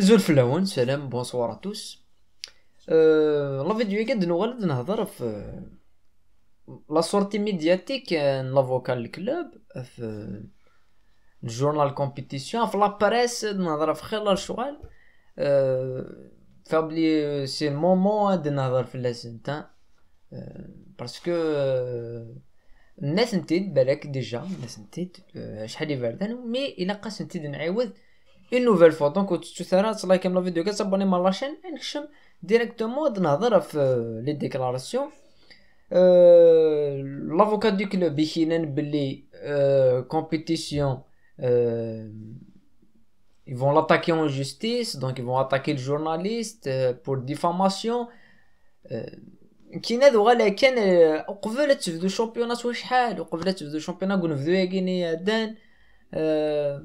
في الاول سلام بونسوار ا توس أه، لا فيديو قد نغلب نهضر في لا سورتي ميدياتيك لا فوكال كلوب في جورنال كومبيتيسيون في لابريس نهضر في خلال الشغل أه، فابلي سي مومون هاد نهضر في لاسنت أه، باسكو الناس نتيد بالك ديجا الناس نتيد شحال يبردان مي الا قاس نتيد نعاود une nouvelle fois donc tu seras like la vidéo à la chaîne et directement euh, les déclarations euh, l'avocat du club bichinen euh, compétition ils vont l'attaquer en justice donc ils vont attaquer le journaliste pour diffamation كيناد de la تفدو de واش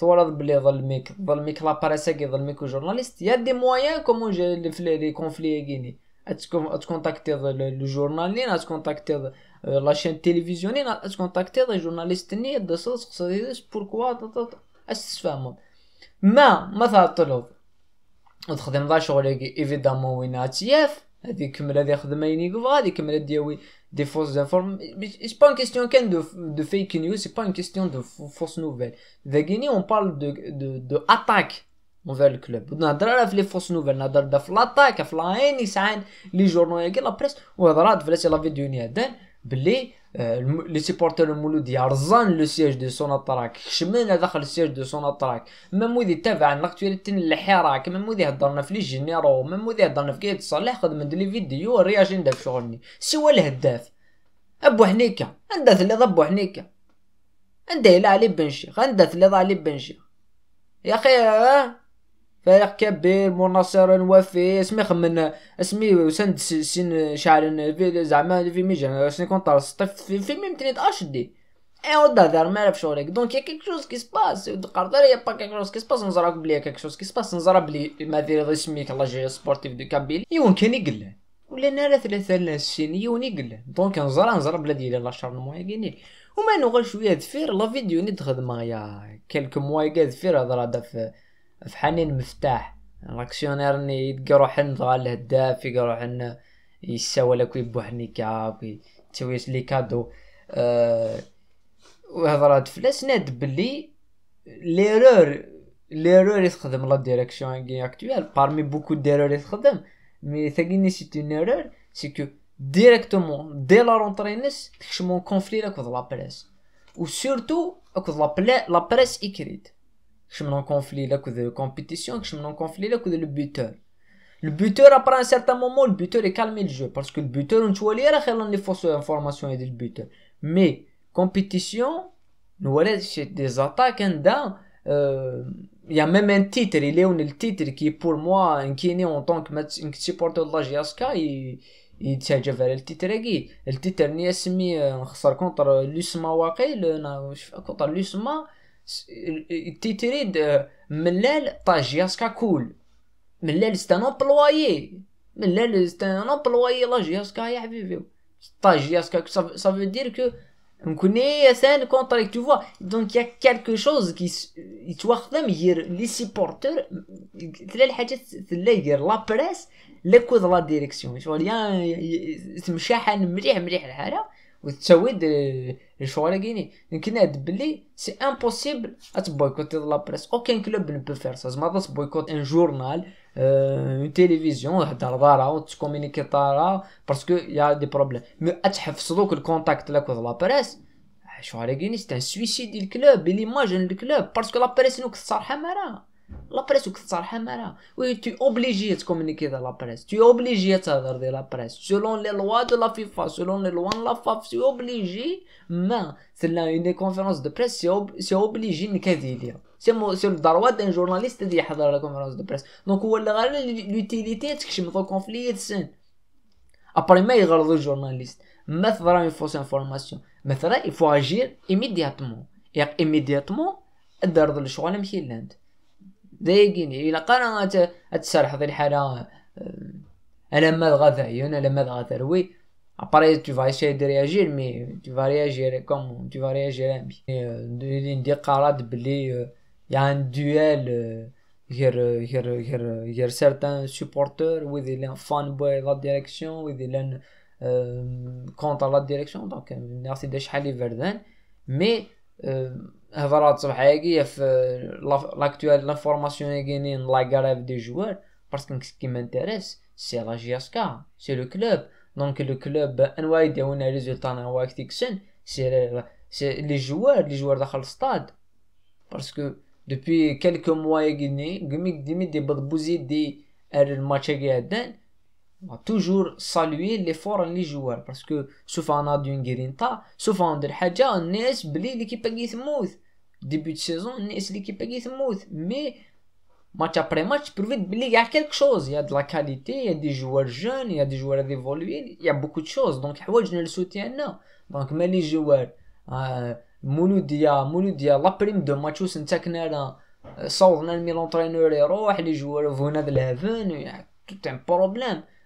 تورط بلي ظلميك ظلميك لا بريسا كي ظلميك وجورناليست يا دي مويان كومون جا في لي كونفلي كيني تكونتاكتي لو جورنالين تكونتاكتي لا شين تيليفزيونين تكونتاكتي جورناليست ني دسل تقصد بوركوا استفهموا ما مثلا طلب تخدم دا شغل ايفيدامون وين تياف غادي يكمل غادي يخدم اين يبغى غادي يكمل يديوي دي فوس دانفورم سي با ان كيستيون كان دو دو فيك نيوز سي با ان كيستيون دو فوس نوفيل داكيني اون بارل دو دو دو اتاك اونفير الكلوب نهضر على في لي فوس نوفيل نهضر دا في لاطاك في لاين يسعان لي جورنو كي لا بريس وهضرات في لا فيديو ني هدان بلي آه، لي سيبورتر المولودي رزان لو سياج دو اتراك خشمنا داخل السياج دو سون اتراك مامودي تابع لاكتواليتي الحراك مامودي وذي هضرنا في لي جينيرو مامودي هضرنا في كاية صالح خدم لي فيديو رياجين داك شغلني سوا الهداف ابو حنيكه عندها اللي ضبو حنيكه عندها لا علي بن شيخ عندها اللي علي بن شيخ يا اخي آه، فريق كبير مناصر وفي اسمي خمن اسمي سن سين في زعما في ميجان سين كونتار سطيف في في ميم تنيت اش دي اي هو دار ما عرفش وريك دونك يا كيك شوز كي سباس قردار يا با كيك شوز كي سباس نزرا بلي كيك شوز كي سباس نزرا بلي مثلا سميك الله جي سبورتيف دو كابيل يون كان يقله ولا نرى ثلاثة السين يون يقله دونك نزرا نزرا بلا ديال لا شارن مو يقيني وما نغل شويه دفير لا فيديو ندخل معايا كلك مو يقاد فير هضره في فحني المفتاح راكسيونير ني يدقى روحن ضغال الهداف يقرو روحن يساوى لك ويبوح نيكاب تسويس لي كادو أه وهضرات فلاس ناد بلي ليرور ليرور اللي تخدم لا ديريكسيون اكتويال بارمي بوكو ديرور اللي تخدم مي ثاقيني تي نيرور ايرور كو ديريكتومون دي لا رونطري نس كونفلي كونفلي اكوض لا بريس و سورتو اكوض لا بريس اكريت Je me conflit là que de la compétition, je me conflit là le buteur. Le buteur, après un certain moment, le buteur est calmé le jeu. Parce que le buteur, on a les fausses informations et le buteur. Mais, compétition, nous voilà c'est des attaques, hein, euh, il y a même un titre, il est le titre qui pour moi, qui est en tant que supporter de la GSK, le titre. Le titre, titre ني titre contre l'usma, لوسما واقي euh, contre l'usma. تي تريد ملال ياسكا كول ملال ستان امبلوايي ملال ستان امبلوايي ياسكا يا حبيبي طاجياسكا سا فو دير كو نكوني ثان كونتراكت تو فوا دونك يا كالكو شوز كي يتواخدم غير لي سيبورتور تلا الحاجه تلا غير لا بريس لا كود لا ديريكسيون شغل يا مليح مليح الحاله C'est impossible de boycotter la presse. Aucun club ne peut faire ça. C'est impossible de boycotter un journal, euh, une télévision, un euh, communiqué parce qu'il y a des problèmes. Mais il faut que le contact avec la presse, euh, c'est un suicide du club, du club, parce que la presse est une cartouche. لا بريس وكتصرح مالها وي تي اوبليجي تكومونيكي لا بريس تي اوبليجي تهضر ديال لا بريس سولون لي لوا دو لا فيفا سولون لي لوا لا فاف سي اوبليجي ما سلا اون كونفرنس دو بريس سي اوبليجي نكادي ليها سي مو سي الدروا ان جورناليست اللي يحضر لا كونفرنس دو بريس دونك هو اللي غير لوتيليتي تكشم دو كونفلي يتسن ابري ما يغرضو الجورناليست ما ثرا اون فوس انفورماسيون ما ثرا يفو اجير ايميدياتمون ياك ايميدياتمون الدرد الشغل لاند ضيقني الى قناه اتسرح ذي الحالة انا ما الغذا انا لما الغذا وي ابري تو فاي سي دي رياجير مي تو فاي رياجير كوم تو فاي رياجير امبي دي دي قرات بلي يان دويل غير غير غير غير سيرتان سوبورتور وي دي لان فان بوي لا ديريكسيون وي دي لان كونتر لا ديريكسيون دونك ناسي دي شحال لي فردان مي هضرات صبحاكية في لاكتوال لانفورماسيون كاينين لاكاراف دي جوار باسكو كي مانتيريس سي لا جي اس كا سي لو كلوب دونك لو كلوب انواع يداونا ريزولتا انواع هو كتكسن سي سي لي جوار لي جوار داخل الستاد باسكو دوبوي كالكو موا كيني كمي ديمي دي بدبوزي دي الماتش هاكي هدان va toujours saluer l'effort des joueurs parce que souvent on a d'une guérinta, souvent on a une blé l'équipe qui est début de saison, on est l'équipe qui est mais match après match, il y a quelque chose, il y a de la qualité, il y a des joueurs jeunes, il y a des joueurs à évoluer, il y a beaucoup de choses donc je ne le soutiens pas. Donc, mais les joueurs, euh, Mouloudia, euh, pas la prime de match où c'est un technique, hein. euh, entraîneurs et les joueurs, il y pas tout un problème.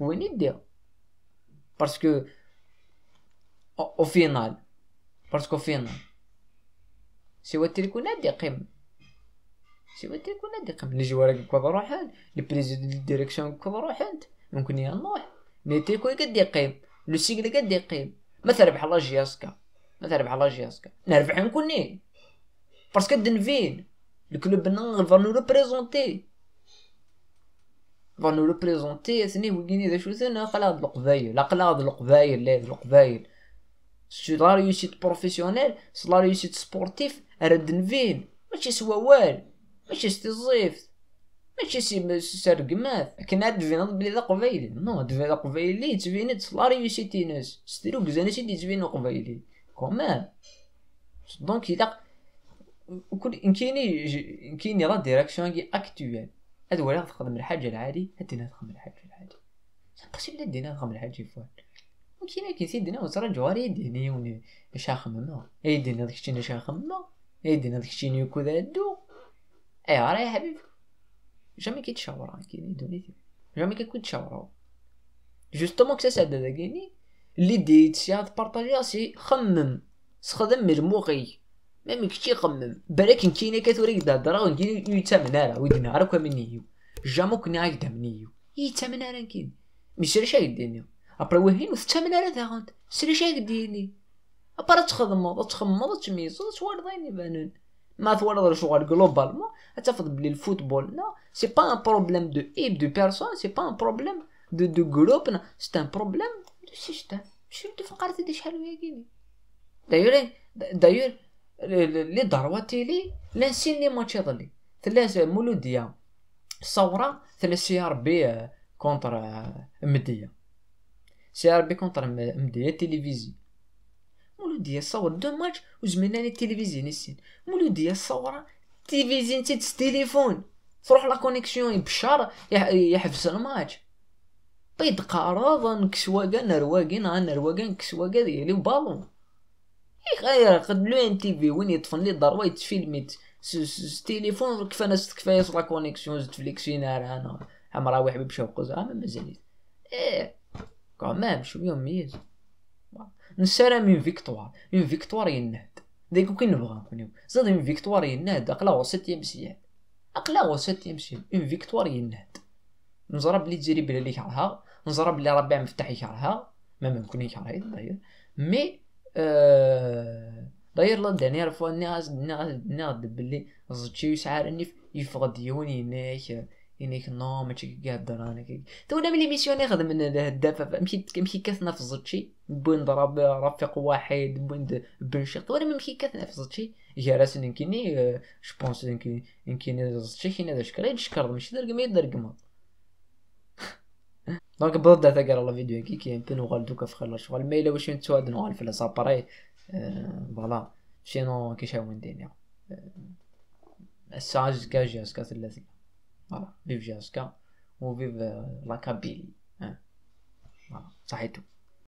وين يديها باسكو او فينال باسكو فينال سوى تيكون دي قيم سوى تيكون دي قيم لي الجوارك كود روحان لي بريزيدون دي ديريكسيون كود روحان ممكن ينوح مي تيكون قد يقيم لو سيكل قد يقيم مثلا بحال لا جياسكا مثلا بحال لا جياسكا نربح نكوني باسكو دنفين الكلوب نغفر نو ريبريزونتي فانو ريبريزونتي اسني وكيني ذا شو خلا هاد القبايل قلا هاد القبايل لا هاد القبايل سو لا ريوسيت بروفيسيونيل سو لا ريوسيت سبورتيف رد نفيل ماشي سوا وال ماشي ستي زيف ماشي سي سرقمات لكن هاد فينات بلي ذا قبايل نو هاد ذا قبايلي تبينت لا ريوسيتي ناس ستيرو كزانا سيدي تبينو قبايلي كومان دونك إلا كل إمكاني إمكاني لا ديريكسيون كي أكتويل أدولا تخدم الحاجة العادي هادينا تخدم الحاجة العادي قسم لا دينا تخدم الحاجة فوال وكينا كي دينا وصرا جواري يديني وني اش خممة إيه يدينا داك الشيء اش خممة إيه يدينا داك الشيء نيكو دادو اي راه يا حبيبي جامي كيتشاورا كيني دونيتي جامي كيكون تشاورا جوستومون كساس هذا داكيني اللي ديت سي بارطاجي سي خمم استخدم المخي ما من كتي يخمم بالك كاينه كثر يدهدر غون كاين يتامن راه ويدنا عرك منيو جامو كنا يدا منيو يتامن راه كاين مشري شي ديني ابرا وهين وتامن راه داغون سري شي ديني ابرا تخدمو تخمض تميزو توردين يبانون ما تورد شغل جلوبالمون اتفض بلي الفوتبول لا سي با ان بروبليم دو ايب دو بيرسون سي با ان بروبليم دو دو جروب سي ان بروبليم دو سيستيم شنو تفكرت دي شحال ويا كيني دايور دايور لي تيلي لانسين لي ماتش يضلي ثلاث مولودية الثورة ثلاث سي ار بي كونتر آه، مدية سي ار بي كونتر مدية تيليفيزي مولودية صور دو ماتش وزمنا لي تيليفيزي نسين مولودية صورة تيليفيزي نتيت تليفون تروح لا كونيكسيون يبشر يحبس الماتش بيد قارض نكسواكا نرواكي نرواكا نكسواكا ديالي وبالون يغير إيه، قد لو ان تي في وين يطفن لي تيليفون كيف انا ست كفايه لا كونيكسيون زدت فليكسين انا عم حبيب بمشي قوز ما مازال ايه شو شويه ميز نسالا من فيكتوار من فيكتوار يناد ديكو كي نبغى زاد من فيكتوار يناد اقلا سيتيام يمسيان اقلا سيتيام يمسيان اون فيكتوار يناد نزرى بلي بلا لي كرهها نزرى بلي ربيع مفتاح يفتح يكرهها ما ممكن يكرهها داير مي دايرلاند يعني عرفوا الناس الناس باللي زتشي يسعى اني يفقد يوني يناك ينيك نو ماشي كي هدر انا كي تونا ملي ميسيون يخدم من الدافا مشي مشي كاثنا في زتشي بوين ضرب رفيق واحد بوين بنشيق انا مشي كاثنا في زتشي جا جارس نكيني جوبونس آه، نكيني نكيني زتشي كينا دا شكرا يتشكر ماشي درقم يدرقم دونك بضد تاع لا فيديو كي كي يمكن وغال دوكا في لا شغل مي الا واش نتواد نوال في لاساباري آه، فوالا شينو كي شاو ندير الساعة آه، جاسكا اسكا ثلاثة فوالا فيف جاسكا وفيف لا كابيل فوالا صحيتو